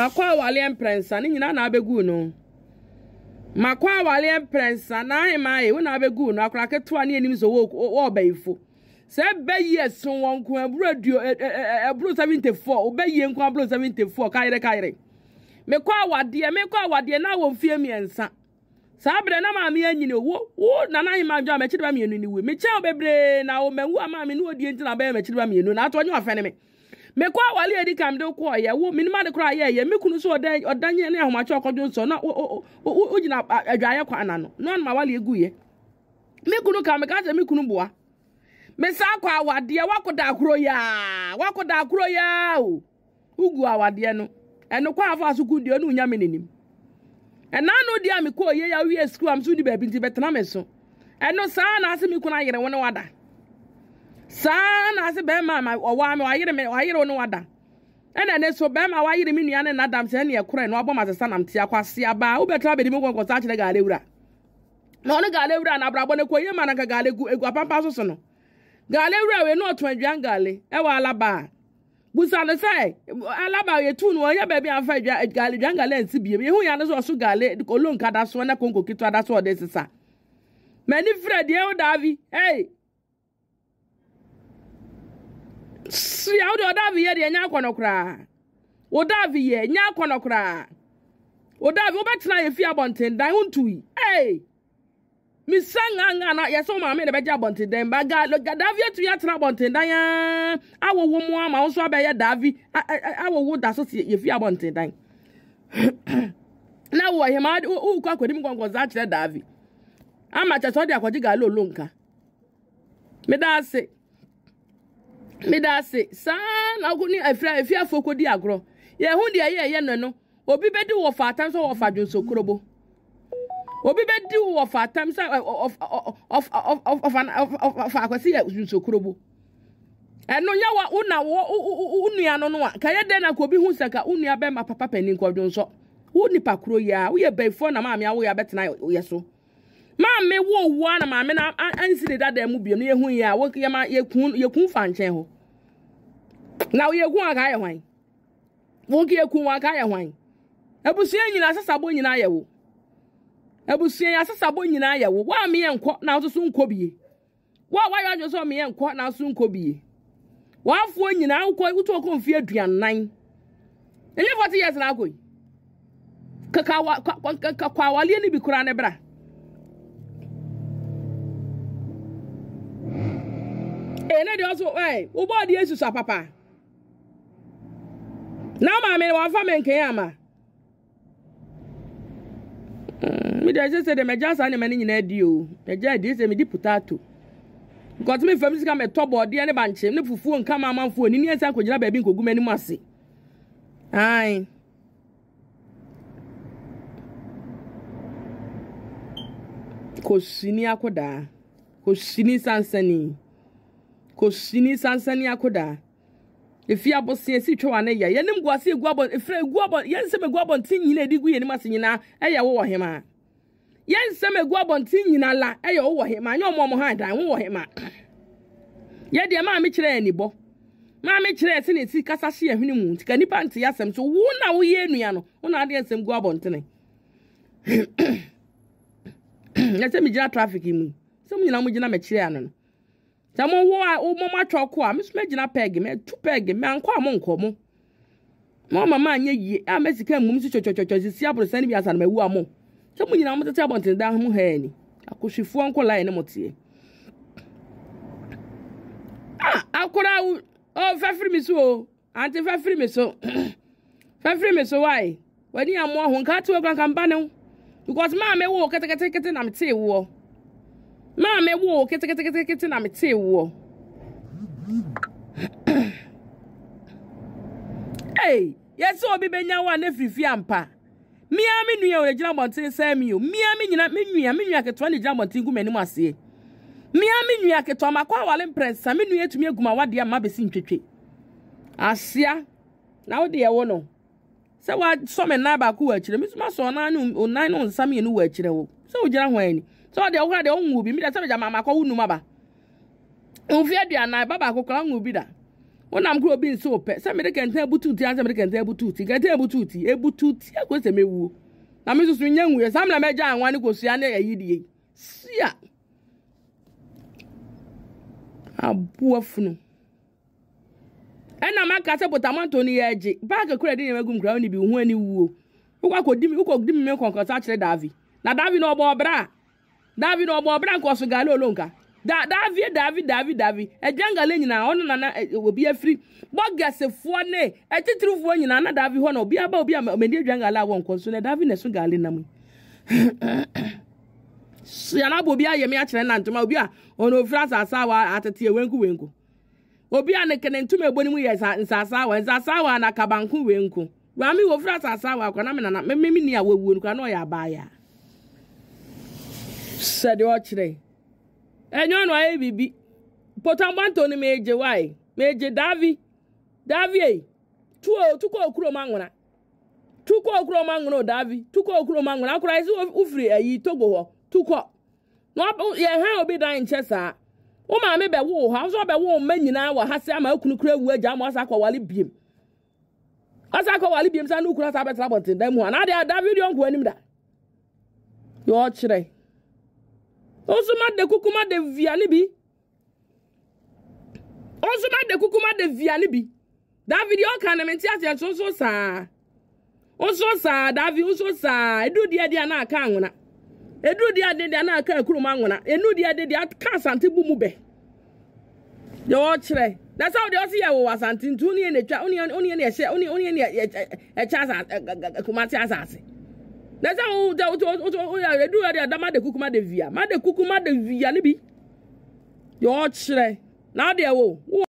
makɔ awaleɛ mprɛnsa ne nyinaa na abɛgu no makɔ awaleɛ mprɛnsa na ahemaye wo na abɛgu no akora ketewa ne anim sɛ wɔɔbɛyifo sɛ bɛyi ɛso wɔn nko aburo aduo aburo seventy four ɔbɛyi nko aburo seventy four kaayere kaayere mekɔ awadeɛ mekɔ awadeɛ na wɔ mfie mmiɛnsa saa abirɛ na maame anyini wo wo nana ahema adwa mɛkyiriba mmienu ni wo mekyɛw bebree na wɔn mɛwu amaame ne wɔdie ntina bɛyɛ mɛkyiriba mmienu na ato ɔnyɛ ɔfɛn me mekɔ awale yɛ di kan de kɔ yɛ wo minima de kora yɛ yɛ mekunu so ɔdan ɔdan yɛ ne ahomakyɛ ɔkɔdwo nsɔ na o o o gyina adwaayɛ kwan na no na ɔnum awale egu yɛ mekunu kan meka sɛ mekunu boa mesa akɔ awadeɛ wakɔda akoro yaa wakɔda akoro yaa o ugu awadeɛ no ɛno kɔ afɔ asukun deɛ ɔnu nyame n'anim ɛnanu deɛ mi kɔ yɛ yɛ awie sukuu am so di baabi nti bɛtena mi so ɛno saa na ase mi kunu ayɛrɛ wɔn wada. saa na ase bɛrima ma ɔwɔ mi wayere mi onu wada ɛna ne so bɛrima wayere mi nua ne nadam sɛ ne yɛ na wabɔ ma sɛ sanam tia kwasi aba wobɛtɔ abɛdi mu saa kyerɛ gaale wura na ɔne gaale wura na abrabɔ ne ko ma na ka gaale gu egu apampa soso no gaale wura na ɔtɔn gaale ɛwɔ alaba busa ne sɛ gaale gaale nsi bie ya ne so ɔso gaale olonka da so konko so sua wode ɔda aveyɛ deɛ nyɛ akɔnɔ koraa woda aveyɛ nyɛ akɔnɔ koraa woda ave wobɛtena yɛfie abɔnten dan wontui ei misa nganga na yɛsɛ wo maame na bɛgye abɔnten dan ba ga davi atumi atena abɔnten dan aa awowo mu ama wo nso abɛyɛ davi awowo da so te yɛfie abɔnten dan na wɔ hema wowokɔ akɔdim nkɔnkɔnsa akyerɛ davi ama kyɛ sɛ ɔde akɔgye gaale olo nka meda ase meda ase saa na ɔkɔ ne afọ afiafo kɔ di agorɔ yɛn ho deɛ yɛ yɛ no no obi bɛdi wɔ faatam sɛ wɔfa dwonsokorobo obi bɛdi wɔ faatam sɛ ɔfa akwasi yɛ dwonsokorobo ɛno yɛ wa a kɛyɛ dɛn na ka obi na so maame wo owu a na na uyegun aga ayahwan ka ekun wa aga ayahwan ebusua nyina asasabo nyina ayawo ebusua ya asasabo nyina ayawo na asusu nkobie wa wa yo ajoso me yenkọ na asusu nkobie wa afuo nyina years na akọ bi ne bra na de oso eh wo bo papa na maame no wɔmfa me nkɛn ama mm, mede ɛsɛ sɛ deɛ magya saa nneɛma no nyinaa di o magya adi sɛ mede potato nkɔte me fam sika metɔ bɔɔdeɛ ne bankye ne fufuo nka ma amanfoɔ nini ɛsɛ akɔgyina baabi nkɔgu m'anim ase ae kosini akodaa kosini sansani kosini sansani akodaa efi abɔsen esi twɛ na anayɛ yɛn nim guase egu abɔ efra egu abɔ yɛn nsɛm egu abɔnten nyinaa edi gu yɛn nim ase nyinaa ɛyɛ wɔwɔ hema yɛn nsɛm egu abɔnten nyina la ɛyɛ wɔwɔ hema nyɛ ɔmo ɔmo ha dan wɔwɔ hema yɛ deɛ maame kyerɛ yɛn nibɔ maame kyerɛ yɛ sɛ na esi kasa hyɛ yɛn hwene mu nti ka nipa nte yɛ asɛm so wo na woyɛ enua no wo na adeɛ nsɛm gu abɔntene yɛsɛ mi gyina traffic mu sɛ mo nyinaa mo gyina mɛkyerɛ ano no sɛ mowɔ a womɔ matwa ko a meso magyina pɛg matu pɛg mankɔ a mo mo ma ɔma ma anyɛ yie a mɛsika mmom so twɔtwɔtwɔtwɔ sisi bi asa no mawu a mo sɛ mo motete abɔntene da ho haa ni nkɔ lae ne ah, akora wo o fɛfiri me so o ante fɛfiri me so fɛfiri so wae w'ani amoa ho nka kankan ba ne ho because wo na tee woɔ. maa mi wo kete na mi tee wo Hey, yɛsɛ obi bɛnya wo a ne firifi ampa mmea me nua ɔyɛ gyina abɔnten sɛn mi o mmea me nyina me nua me nua ketewa ne gyina abɔnten gu m'anim aseɛ mmea me nua ketewa ma kɔ awale mprɛnsa me nua etumi egu ma wadeɛ ama besi ntwetwe asia na wo deɛ ɛwɔ no sɛ wa sɔ me nan baako wɔ akyire mi nso ma sɔ ɔnan ne ɔnan ne nsa mmienu wɔ akyire wo sɛ o gyina hɔn ani. so ọ dị ọgwụ adị onwu ubi mida sabeja ma makọ unu maba mfe bịa na baba akụkọ ọṅụ ubi da na mkpụrụ obi nso pe samere kente ebutu uti ya samere kente ebutu uti kente ebutu uti ebutu uti ya kwesị mewu na mmesusu nye nwunye samla meja anwa ni kwesị na-eyi dị si ya abụọ funu maka sɛ botamanto no yɛ wuo mi na daavi na ɔbɔ davi na ọgbọ ọbụla nke ọsụgala olo nka davi davi davi davi ejengale nyina ọnụ na e, obi efiri gbọgasefuo ne etitiri fuo nyina na davi hɔ na obi aba obi amedi ejengale awɔ nkɔ nso na davi na esu gale nam yana bụ obi a yemi na ntoma obi a ɔna ofiri asase awa atete ewenku wenku obi a ne kene ntoma ebo ne mu yɛ nsase awa nsase awa na kabanku wenku wami ofiri asase awa akɔ na mi nana mimi ni a wewuo nkura na ɔyɛ abaaya sɛdeɛ ɔkyerɛ e nyɔnu ayɛ bibi potambanto no megye wae megye davi davi ei tuo tukɔ kurom anwona tukɔ kurom anwona o davi tukɔ kurom anwona akora esi ofiri ayi togo hɔ tukɔ na yɛn hɛn obi dan nkyɛ saa wo maame bɛwo ha nso bɛwo mma nyinaa wɔ ha sɛ ama ekunu kura ewu agya ama ɔsa akɔ wale biem ɔsa akɔ wale biem sɛ anu kura sa abɛtena abɔnten dan mu ha na adeɛ davi deɛ ɔnkɔ anim da yɛ ɔkyerɛ. Osu ma de kuku ma de via libi. Osu ma de kuku ma de via libi. David yo kan menti ase so so saa. Oso saa David oso saa. Edu dia dia na aka anwona. Edu dia dia dia na aka akuru ma anwona. Enu dia dia dia ka asante bu mu be. Yo kyerɛ. Na sɛ wode ɔse yɛ wo asante ntu ne na twa, ne ne ne ɛhyɛ, ne ne ne ɛkyɛ asase, kumate asase na sɛ ɛduru ade ada made kuku made via made kuku made via ne bi deɛ ɔkyerɛ na adeɛ wo